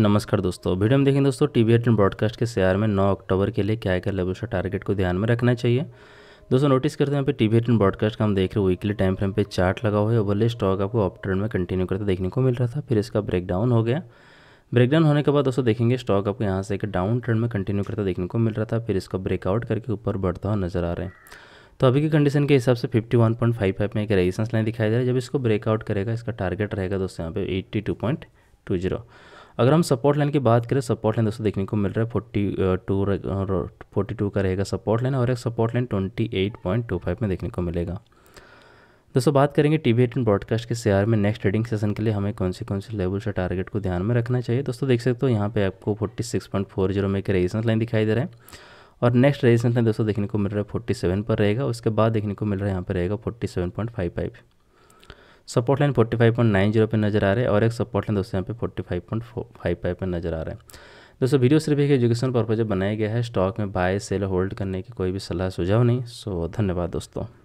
नमस्कार दोस्तों वीडियो में देखें दोस्तों टी वी एटीन ब्रॉडकास्ट के शेयर में 9 अक्टूबर के लिए क्या क्या लेवल टारगेट को ध्यान में रखना चाहिए दोस्तों नोटिस करते हैं यहाँ पे टी वी एटीन ब्रॉडकास्ट का हम देख रहे हैं वीकली टाइम फ्रेम पे चार्ट लगा हुआ है ओवरले स्टॉक आपको अप ट्रेंड में कंटिन्यू करते देखने को मिल रहा था फिर इसका ब्रेकडाउन हो गया ब्रेकडाउन होने के बाद दोस्तों देखेंगे स्टॉक आपको यहाँ से एक डाउन ट्रेंड में कंटिन्यू करता देखने को मिल रहा था फिर इसका ब्रेकआउट करके ऊपर बढ़ता हुआ नजर आ रहा है तो अभी की कंडीशन के हिसाब से 51.55 में एक रेजिस्टेंस लाइन दिखाई दे रहा है जब इसको ब्रेकआउट करेगा इसका टारगेट रहेगा दोस्तों यहाँ पे 82.20 अगर हम सपोर्ट लाइन की बात करें सपोर्ट लाइन दोस्तों देखने को मिल रहा है फोर्टी टू फोर्टी टू का रहेगा सपोर्ट लाइन और एक support line twenty eight point two five में देखने को मिलेगा दोस्तों बात करेंगे टी वी एटीन ब्रॉडकास्ट के शेयर में नेक्स्ट ट्रेडिंग सेशन के लिए हमें कौन से कौन से लेवल से टारगेट को ध्यान में रखना चाहिए दोस्तों देख सकते हो यहाँ पे आपको forty six point four zero में एक रेजिस्टेंस लाइन दिखाई दे रहा है और नेक्स्ट रेजिस्टेंस लाइन दोस्तों देखने को मिल रहा है सेवन पर रहेगा उसके बाद देखने को मिल रहा है यहाँ पर रहेगा फाइव सपोर्ट लाइन 45.90 पे नज़र आ रहे हैं और एक सपोर्ट लाइन दोस्तों यहाँ पे 45.55 पे नज़र आ रहा है दोस्तों वीडियो सिर्फ एक एजुकेशन पर्पज बनाया गया है स्टॉक में बाय सेल होल्ड करने की कोई भी सलाह सुझाव नहीं सो धन्यवाद दोस्तों